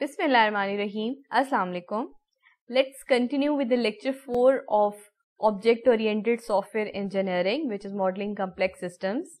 Bismillahirrahmanirrahim. Assalamu alaikum. Let's continue with the lecture 4 of object oriented software engineering which is modeling complex systems.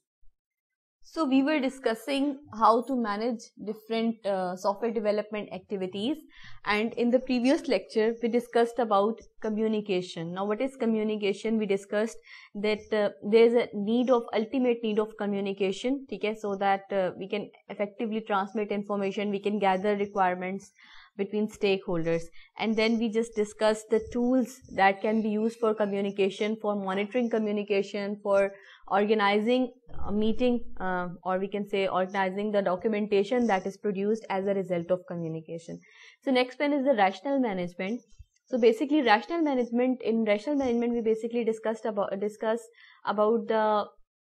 So we were discussing how to manage different uh, software development activities and in the previous lecture we discussed about communication. Now what is communication? We discussed that uh, there is a need of ultimate need of communication okay? so that uh, we can effectively transmit information, we can gather requirements between stakeholders and then we just discussed the tools that can be used for communication, for monitoring communication, for organizing a meeting uh, or we can say organizing the documentation that is produced as a result of communication. So next one is the rational management. So basically rational management, in rational management we basically discussed about, discuss about the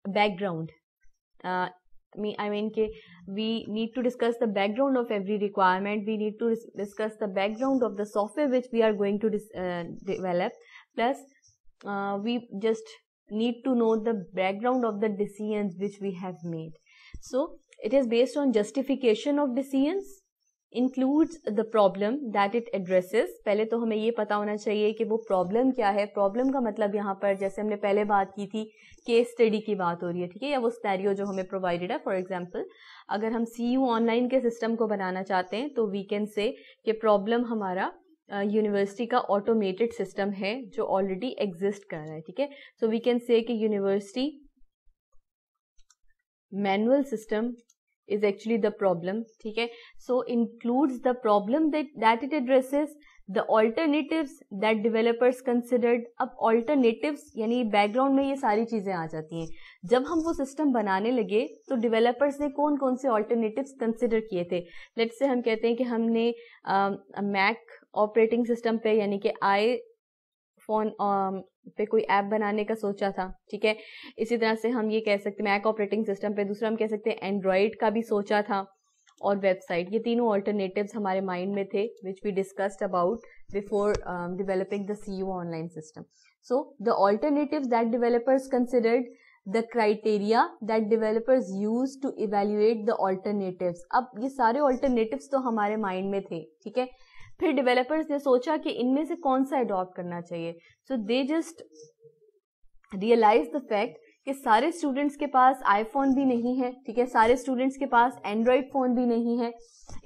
background. Uh, I mean, we need to discuss the background of every requirement. We need to discuss the background of the software which we are going to uh, develop. Plus, uh, we just need to know the background of the decisions which we have made. So it is based on justification of decisions includes the problem that it addresses पहले तो हमें ये पता होना चाहिए कि वो problem क्या है प्रॉब्लम का मतलब यहाँ पर जैसे हमने पहले बात की थी केस स्टडी की बात हो रही है ठीक है या वो स्टैरियो जो हमें प्रोवाइडेड है फॉर एग्जांपल अगर हम सी यू ऑनलाइन के सिस्टम को बनाना चाहते हैं तो वी कैन से कि प्रॉब्लम हमारा यूनिवर्सिटी का ऑटोमेटेड सिस्टम है जो ऑलरेडी एग्जिस्ट कर रहा है ठीक है सो वी कैन से कि university manual system is actually the problem ठीक है so includes the problem that it addresses the alternative that developers considered अब ऑल्टरनेटिव यानी बैकग्राउंड में ये सारी चीजें आ जाती हैं जब हम वो सिस्टम बनाने लगे तो डिवेलपर्स ने कौन कौन से ऑल्टरनेटिव कंसिडर किए थे लेट से हम कहते हैं कि हमने मैक uh, ऑपरेटिंग सिस्टम पे यानी कि आई फोन um, पे कोई ऐप बनाने का सोचा था ठीक है इसी तरह से हम ये कह सकते हैं मैक ऑपरेटिंग सिस्टम पे दूसरा हम कह सकते हैं एंड्रॉयड का भी सोचा था और वेबसाइट ये तीनों ऑल्टरनेटिव हमारे माइंड में थे which we discussed about before developing the C online system so the alternative that developers considered the criteria that developers use to evaluate the alternative अब ये सारे ऑल्टरनेटिव तो हमारे माइंड में थे ठीक है फिर डेवलपर्स ने सोचा कि इनमें से कौन सा अडॉप्ट करना चाहिए so they just realize the fact कि सारे स्टूडेंट्स के पास आईफोन भी नहीं है ठीक है सारे स्टूडेंट्स के पास एंड्रॉयड फ़ोन भी नहीं है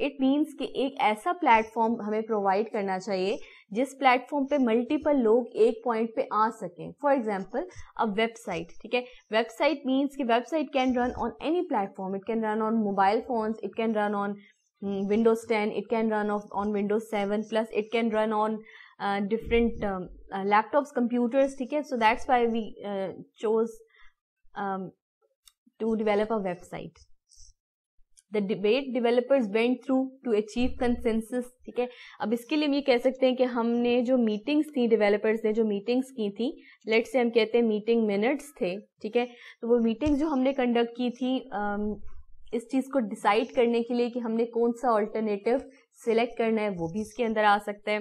इट मीन्स कि एक ऐसा प्लेटफॉर्म हमें प्रोवाइड करना चाहिए जिस प्लेटफॉर्म पे मल्टीपल लोग एक पॉइंट पे आ सकें फॉर एग्जाम्पल अ वेबसाइट ठीक है वेबसाइट मीन्स कि website can run on any platform it can run on mobile phones it can run on Windows 10, it can run off on Windows 7, plus it can run on uh, different um, uh, laptops, computers, okay? So that's why we uh, chose um, to develop a website. the debate developers went through to achieve consensus ठीक है अब इसके लिए हम ये कह सकते हैं कि हमने जो meetings थी developers ने जो meetings की थी let's say हम कहते हैं meeting minutes थे ठीक है तो वो meetings जो हमने conduct की थी um, इस चीज़ को डिसाइड करने के लिए कि हमने कौन सा ऑल्टरनेटिव सिलेक्ट करना है वो भी इसके अंदर आ सकता है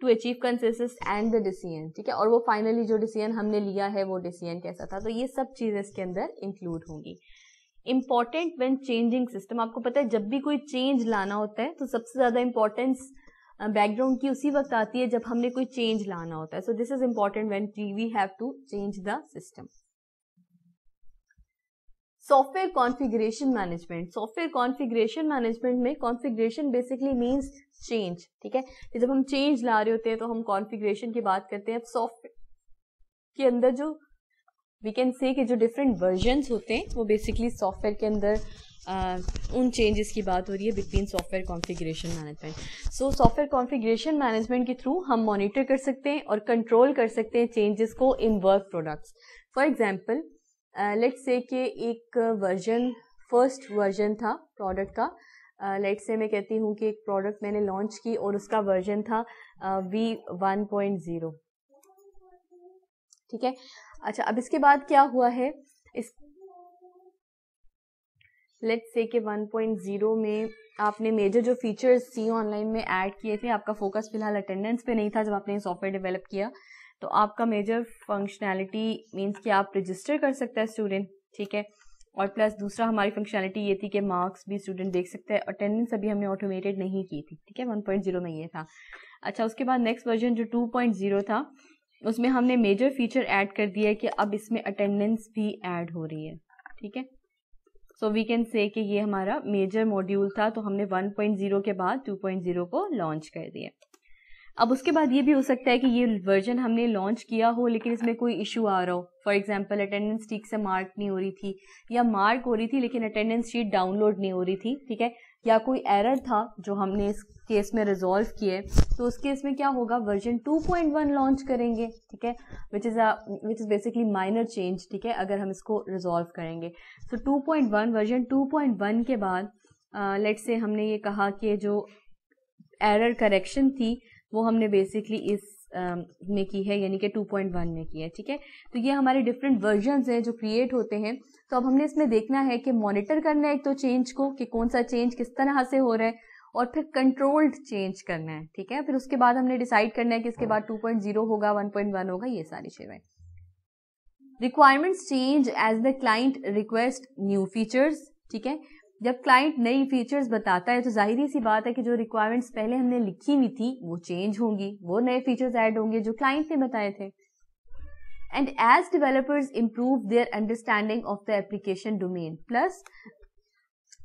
to achieve consensus and the decision ठीक है और वो फाइनली जो डिसीजन हमने लिया है वो डिसीजन कैसा था तो ये सब चीज़ें इसके अंदर इंक्लूड होंगी इम्पॉर्टेंट वेन चेंजिंग सिस्टम आपको पता है जब भी कोई चेंज लाना होता है तो सबसे ज़्यादा इम्पोर्टेंस बैकग्राउंड की उसी वक्त आती है जब हमने कोई चेंज लाना होता है so this is important when we have to change the system software configuration management software configuration management में कॉन्फ़िगरेशन बेसिकली मींस चेंज ठीक है जब हम चेंज ला रहे होते हैं तो हम कॉन्फ़िगरेशन की बात करते हैं सॉफ्टवेयर के अंदर जो वी कैन से कि जो डिफरेंट वर्जन होते हैं वो बेसिकली सॉफ्टवेयर के अंदर आ, उन चेंजेस की बात हो रही है between software configuration management so software configuration management के थ्रू हम मॉनिटर कर सकते हैं और कंट्रोल कर सकते हैं चेंजेस को in work products for example let's say कि एक वर्जन फर्स्ट वर्जन था प्रोडक्ट का लेट uh, से मैं कहती हूँ कि एक प्रोडक्ट मैंने लॉन्च की और उसका वर्जन था वी वन पॉइंट ज़ीरो ठीक है अच्छा अब इसके बाद क्या हुआ है इस लेट से के 1.0 में आपने मेजर जो फीचर्स सी ऑनलाइन में ऐड किए थे आपका फोकस फिलहाल अटेंडेंस पे नहीं था जब आपने सॉफ्टवेयर डेवलप किया तो आपका मेजर फंक्शनैलिटी मीन्स कि आप रजिस्टर कर सकते हैं स्टूडेंट ठीक है और प्लस दूसरा हमारी फंक्शनैलिटी ये थी कि मार्क्स भी स्टूडेंट देख सकते हैं अटेंडेंस अभी हमने ऑटोमेटेड नहीं की थी ठीक है 1.0 में ये था अच्छा उसके बाद नेक्स्ट वर्जन जो 2.0 था उसमें हमने मेजर फीचर ऐड कर दिया है कि अब इसमें अटेंडेंस भी ऐड हो रही है ठीक है सो वी कैन से कि ये हमारा मेजर मॉड्यूल था तो हमने वन के बाद टू को लॉन्च कर दिया अब उसके बाद ये भी हो सकता है कि ये वर्जन हमने लॉन्च किया हो लेकिन इसमें कोई इशू आ रहा हो फॉर एग्जाम्पल अटेंडेंस ठीक से मार्क नहीं हो रही थी या मार्क हो रही थी लेकिन अटेंडेंस शीट डाउनलोड नहीं हो रही थी ठीक है या कोई एरर था जो हमने इस केस में रिजॉल्व है तो उस केस में क्या होगा वर्जन 2.1 लॉन्च करेंगे ठीक है which is which is basically minor change ठीक है अगर हम इसको रिजॉल्व करेंगे सो so 2.1 वर्जन 2.1 के बाद लेट uh, से हमने ये कहा कि जो एरर करेक्शन थी वो हमने बेसिकली इस में की है यानी कि 2.1 में की है ठीक है तो ये हमारे डिफरेंट वर्जन हैं जो क्रिएट होते हैं तो अब हमने इसमें देखना है कि मॉनिटर करना है एक तो चेंज को कि कौन सा चेंज किस तरह से हो रहा है और फिर कंट्रोल्ड चेंज करना है ठीक है फिर उसके बाद हमने डिसाइड करना है कि इसके बाद 2.0 होगा 1.1 होगा ये सारी चीजें requirements change as the client request new features ठीक है जब क्लाइंट नई फीचर्स बताता है तो जाहिर सी बात है कि जो रिक्वायरमेंट्स पहले हमने लिखी हुई थी वो चेंज होंगी वो नए फीचर्स ऐड होंगे जो क्लाइंट ने बताए थे and as developers improve their understanding of the application domain plus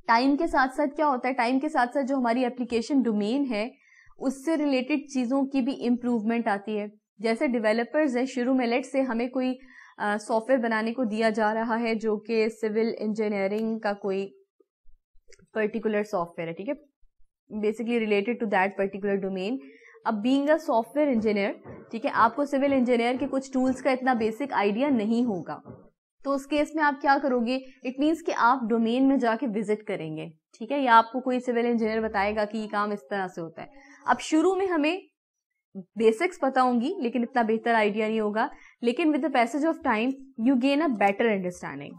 time के साथ साथ क्या होता है टाइम के साथ साथ जो हमारी एप्लीकेशन डोमेन है उससे रिलेटेड चीज़ों की भी इम्प्रूवमेंट आती है जैसे डिवेलपर्स हैं शुरू में लेट से हमें कोई सॉफ्टवेयर बनाने को दिया जा रहा है जो कि सिविल इंजीनियरिंग का कोई पर्टिकुलर सॉफ्टवेयर है ठीक है basically related to that particular domain अब बींग अ सॉफ्टवेयर इंजीनियर ठीक है आपको सिविल इंजीनियर के कुछ टूल्स का इतना बेसिक आइडिया नहीं होगा तो उस केस में आप क्या करोगे इट मीन्स कि आप डोमेन में जाके विजिट करेंगे ठीक है या आपको कोई सिविल इंजीनियर बताएगा कि ये काम इस तरह से होता है अब शुरू में हमें बेसिक्स पता होंगी लेकिन इतना बेहतर आइडिया नहीं होगा लेकिन with the passage of time you gain a better understanding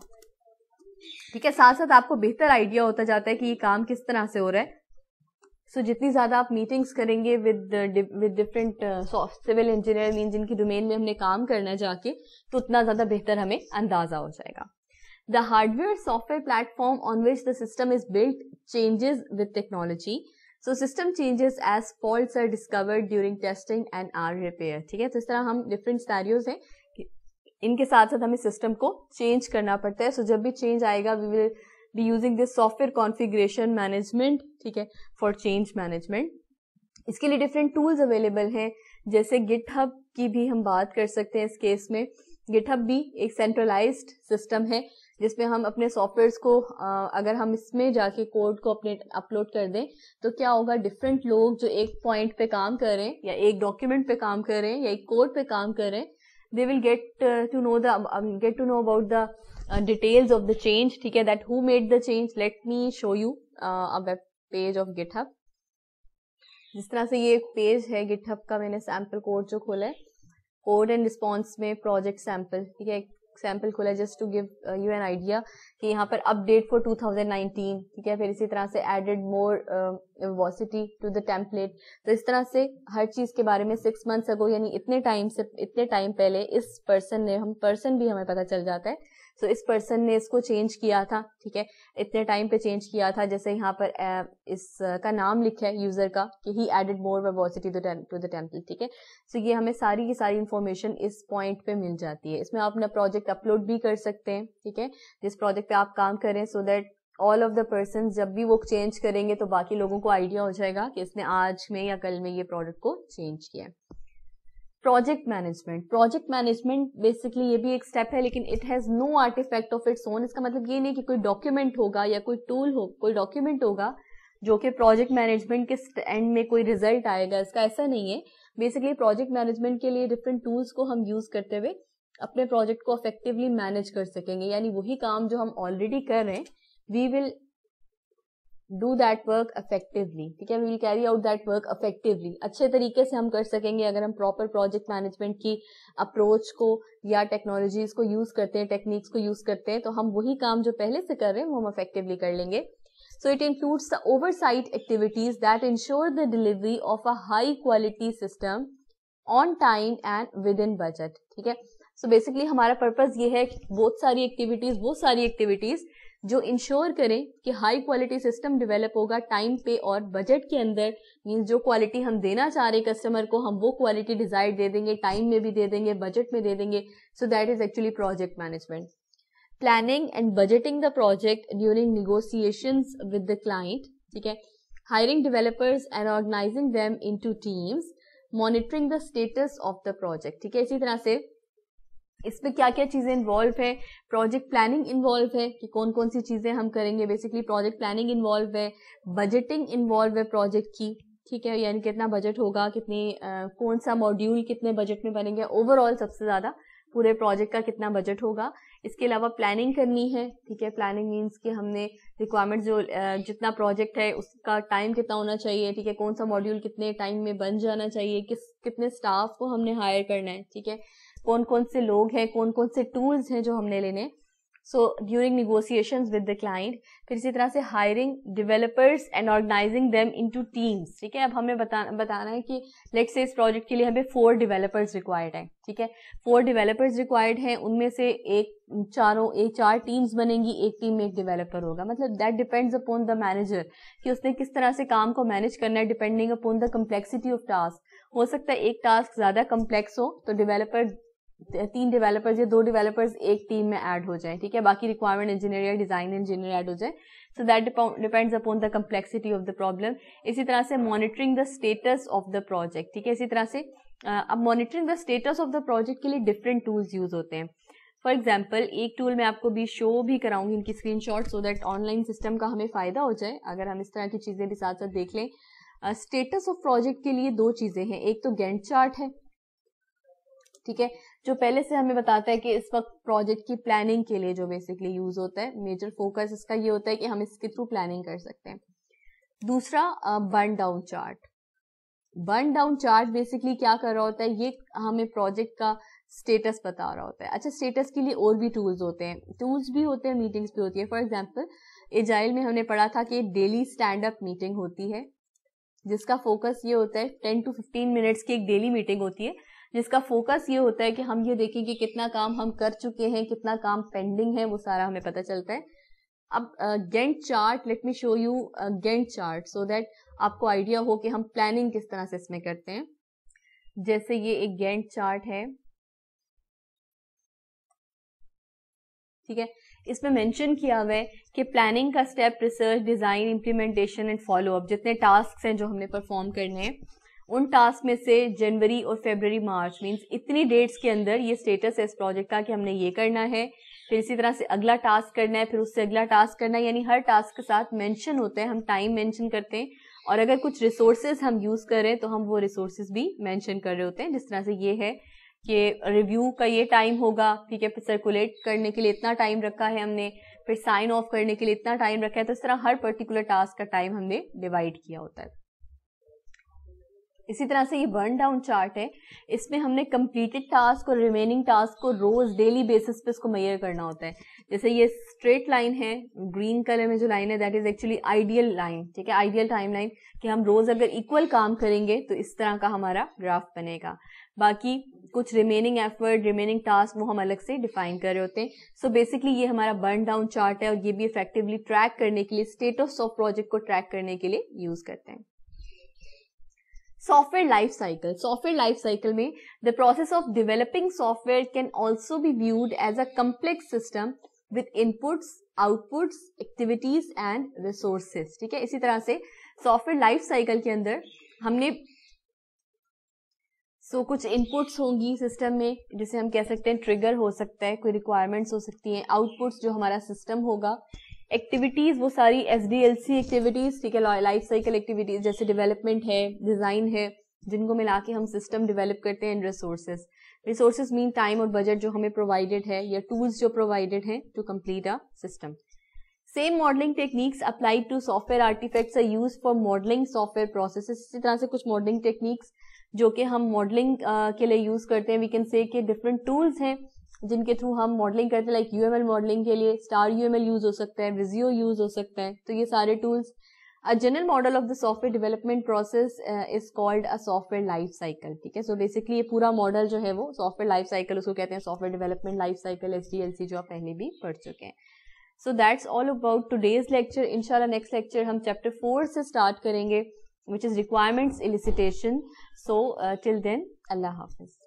ठीक है साथ साथ आपको बेहतर आइडिया होता जाता है कि ये काम किस तरह से हो रहा है सो so, जितनी ज्यादा आप मीटिंग्स करेंगे with with different civil engineer mean जिनकी डोमेन में हमने काम करना है जाके तो उतना ज्यादा बेहतर हमें अंदाजा हो जाएगा the hardware software platform on which the system is built changes with technology so system changes as fault are discovered during testing and are repair ठीक है तो इस तरह हम डिफरेंट स्टैरियोज हैं इनके साथ साथ हमें सिस्टम को चेंज करना पड़ता है सो so, जब भी चेंज आएगा we will be using this software configuration management ठीक है फॉर चेंज मैनेजमेंट इसके लिए डिफरेंट टूल्स अवेलेबल हैं जैसे गिटहब की भी हम बात कर सकते हैं इस केस में गिटहब भी एक सेंट्रलाइज सिस्टम है जिसमें हम अपने सॉफ्टवेयर्स को अगर हम इसमें जाके कोड को अपने अपलोड कर दें तो क्या होगा डिफरेंट लोग जो एक पॉइंट पे काम कर रहे हैं या एक डॉक्यूमेंट पे काम कर रहे हैं या एक कोड पे काम कर रहे हैं they will get uh, to know the um, get to know about the uh, details of the change ठीक है that who made the change let me show you uh, a web page of github jis tarah se ye ek page hai github ka maine sample code jo khola hai code and response mein project sample ठीक है एक sample खोला just to give you an idea कि यहाँ पर update for 2019 ठीक है फिर इसी तरह से added more verbosity to the template तो इस तरह से हर चीज के बारे में सिक्स मंथ्स अगो यानी इतने टाइम से इतने टाइम पहले इस पर्सन ने हम पर्सन भी हमें पता चल जाता है सो so, इस पर्सन ने इसको चेंज किया था ठीक है इतने टाइम पे चेंज किया था जैसे यहाँ पर uh, इसका uh, नाम लिखा है यूजर का कि he added more verbosity to the template ठीक है सो ये हमें सारी की सारी इन्फॉर्मेशन इस पॉइंट पे मिल जाती है इसमें आप अपना प्रोजेक्ट अपलोड भी कर सकते हैं ठीक है जिस प्रोजेक्ट पे आप काम करें so that all of the person जब भी वो चेंज करेंगे तो बाकी लोगों को आइडिया हो जाएगा कि इसने आज में या कल में ये प्रोडक्ट को चेंज किया है project management project management basically ये भी एक स्टेप है लेकिन it has no artefact of its own इसका मतलब ये नहीं कि कोई डॉक्यूमेंट होगा या कोई टूल हो कोई डॉक्यूमेंट होगा जो कि प्रोजेक्ट मैनेजमेंट के एंड में कोई रिजल्ट आएगा इसका ऐसा नहीं है बेसिकली प्रोजेक्ट मैनेजमेंट के लिए डिफरेंट टूल्स को हम यूज करते हुए अपने प्रोजेक्ट को अफेक्टिवली मैनेज कर सकेंगे यानी वही काम जो हम ऑलरेडी कर रहे हैं we will do that work effectively ठीक है we carry out that work effectively अच्छे तरीके से हम कर सकेंगे अगर हम प्रॉपर प्रोजेक्ट मैनेजमेंट की अप्रोच को या टेक्नोलॉजीज को यूज करते हैं टेक्निक्स को यूज करते हैं तो हम वही काम जो पहले से कर रहे हैं वो हम अफेक्टिवली कर लेंगे so it includes the the activities that ensure the delivery of a high quality system on time and within budget ठीक है सो बेसिकली हमारा पर्पज ये है बहुत सारी एक्टिविटीज बहुत सारी एक्टिविटीज जो इंश्योर करें कि हाई क्वालिटी सिस्टम डेवलप होगा टाइम पे और बजट के अंदर मीन्स जो क्वालिटी हम देना चाह रहे कस्टमर को हम वो क्वालिटी डिजायर दे देंगे टाइम में भी दे देंगे बजट में दे देंगे so that is actually project management planning and budgeting the project during negotiation with the client ठीक है hiring developers and organizing them into teams monitoring the status of the project ठीक है इसी तरह से इसमें क्या क्या चीज़ें इन्वॉल्व है प्रोजेक्ट प्लानिंग इन्वॉल्व है कि कौन कौन सी चीज़ें हम करेंगे बेसिकली प्रोजेक्ट प्लानिंग इन्वॉल्व है बजटिंग इन्वॉल्व है प्रोजेक्ट की ठीक है यानी कितना बजट होगा कितनी आ, कौन सा मॉड्यूल कितने बजट में बनेंगे ओवरऑल सबसे ज़्यादा पूरे प्रोजेक्ट का कितना बजट होगा इसके अलावा प्लानिंग करनी है ठीक है प्लानिंग मीन्स कि हमने रिक्वायरमेंट जो जितना प्रोजेक्ट है उसका टाइम कितना होना चाहिए ठीक है कौन सा मॉड्यूल कितने टाइम में बन जाना चाहिए किस कितने स्टाफ को हमने हायर करना है ठीक है कौन कौन से लोग हैं कौन कौन से टूल्स हैं जो हमने लेने so during negotiation with the client फिर इसी तरह से hiring developers and organizing into teams ठीक है अब हमें बता, बताना है कि लेट से इस प्रोजेक्ट के लिए हमें फोर डिवेलपर्स रिक्वायर्ड हैं ठीक है फोर डिवेलपर्स रिक्वायर्ड हैं उनमें से एक चारों एक चार टीम्स बनेंगी एक टीम में एक डिवेलपर होगा मतलब that depends upon the manager कि उसने किस तरह से काम को मैनेज करना है depending upon the complexity of task हो सकता है एक टास्क ज्यादा कम्प्लेक्स हो तो डिवेलपर तीन डेवलपर्स या दो डेवलपर्स एक टीम में ऐड हो जाए ठीक है बाकी रिक्वायरमेंट इंजीनियर या डिजाइन इंजीनियर ऐड हो जाए so that depends upon the complexity of the problem इसी तरह से monitoring the status of the project ठीक है इसी तरह से अब monitoring the status of the project के लिए डिफरेंट टूल्स यूज होते हैं फॉर एग्जाम्पल एक टूल मैं आपको भी शो भी कराऊंगी इनकी screenshot so that online system का हमें फायदा हो जाए अगर हम इस तरह की चीजें भी साथ साथ देख लें स्टेटस ऑफ प्रोजेक्ट के लिए दो चीजें हैं एक तो गेंट चार्ट है ठीक है जो पहले से हमें बताता है कि इस वक्त प्रोजेक्ट की प्लानिंग के लिए जो बेसिकली यूज होता है मेजर फोकस इसका ये होता है कि हम इसके थ्रू प्लानिंग कर सकते हैं दूसरा burn down chart burn down chart basically क्या कर रहा होता है ये हमें प्रोजेक्ट का स्टेटस बता रहा होता है अच्छा स्टेटस के लिए और भी टूल्स होते हैं टूल्स भी होते हैं मीटिंग्स भी होती है फॉर एग्जाम्पल एजाइल में हमने पढ़ा था कि डेली स्टैंड अप मीटिंग होती है जिसका फोकस ये होता है टेन टू फिफ्टीन मिनट्स की एक डेली मीटिंग होती है जिसका फोकस ये होता है कि हम ये देखें कि कितना काम हम कर चुके हैं कितना काम पेंडिंग है वो सारा हमें पता चलता है अब Gantt chart let me show you Gantt chart so that आपको आइडिया हो कि हम प्लानिंग किस तरह से इसमें करते हैं जैसे ये एक गेंट चार्ट है ठीक है इसमें मेंशन किया हुआ है कि प्लानिंग का step research design implementation and follow up जितने टास्क हैं जो हमने परफॉर्म करने हैं उन टास्क में से जनवरी और फेबररी मार्च मीन्स इतनी डेट्स के अंदर ये स्टेटस है इस प्रोजेक्ट का कि हमने ये करना है फिर इसी तरह से अगला टास्क करना है फिर उससे अगला टास्क करना है यानी हर टास्क के साथ मेंशन होता है हम टाइम मेंशन करते हैं और अगर कुछ रिसोर्सेज हम यूज़ कर रहे हैं तो हम वो रिसोर्सेज भी मेंशन कर रहे होते हैं जिस तरह से ये है कि रिव्यू का ये टाइम होगा ठीक है फिर सर्कुलेट करने के लिए इतना टाइम रखा है हमने फिर साइन ऑफ करने के लिए इतना टाइम रखा है तो इस तरह हर पर्टिकुलर टास्क का टाइम हमने डिवाइड किया होता है इसी तरह से ये बर्न डाउन चार्ट है इसमें हमने कंप्लीटेड टास्क और रिमेनिंग टास्क को रोज डेली बेसिस पे इसको मैयर करना होता है जैसे ये स्ट्रेट लाइन है ग्रीन कलर में जो लाइन है that is actually ideal line ठीक है आइडियल टाइम लाइन कि हम रोज अगर इक्वल काम करेंगे तो इस तरह का हमारा ग्राफ बनेगा बाकी कुछ रिमेनिंग एफर्ट रिमेनिंग टास्क वो हम अलग से डिफाइन कर रहे होते हैं सो so बेसिकली ये हमारा बर्न डाउन चार्ट है और ये भी इफेक्टिवली ट्रैक करने के लिए स्टेटस ऑफ प्रोजेक्ट को ट्रैक करने के लिए यूज करते हैं software life cycle software life cycle में the process of developing software can also be viewed as a complex system with inputs outputs activities and resources ठीक है इसी तरह से सॉफ्टवेयर लाइफ साइकिल के अंदर हमने सो so, कुछ इनपुट्स होंगी सिस्टम में जिसे हम कह सकते हैं ट्रिगर हो सकता है कोई रिक्वायरमेंट्स हो सकती हैं आउटपुट्स जो हमारा सिस्टम होगा एक्टिविटीज़ वो सारी S D L C activities ठीक है लाइफ साइकिल एक्टिविटीज़ जैसे डेवलपमेंट है डिज़ाइन है जिनको मिला के हम सिस्टम डेवलप करते हैं and resources resources mean time और बजट जो हमें प्रोवाइडेड है या टूल्स जो प्रोवाइडेड हैं to complete a system same modelling techniques applied to software artefacts are use for modelling software processes इसी तरह से कुछ मॉडलिंग टेक्निक्स जो कि हम मॉडलिंग uh, के लिए यूज़ करते हैं वी कैन से कि डिफरेंट टूल्स हैं जिनके थ्रू हम मॉडलिंग करते हैं लाइक यू मॉडलिंग के लिए स्टार यू यूज़ हो सकता है विजियो यूज़ हो सकता है तो ये सारे tools a general model of the software development process is called a software life cycle ठीक है सो बेसिकली ये पूरा मॉडल जो है वो सॉफ्टवेयर लाइफ साइकिल उसको कहते हैं software development life cycle S D L C जो आप पहले भी पढ़ चुके हैं so that's all about today's lecture इनशाला नेक्स्ट लेक्चर हम चैप्टर फोर से स्टार्ट करेंगे which is requirements elicitation. So, uh, till then, Allah Hafiz.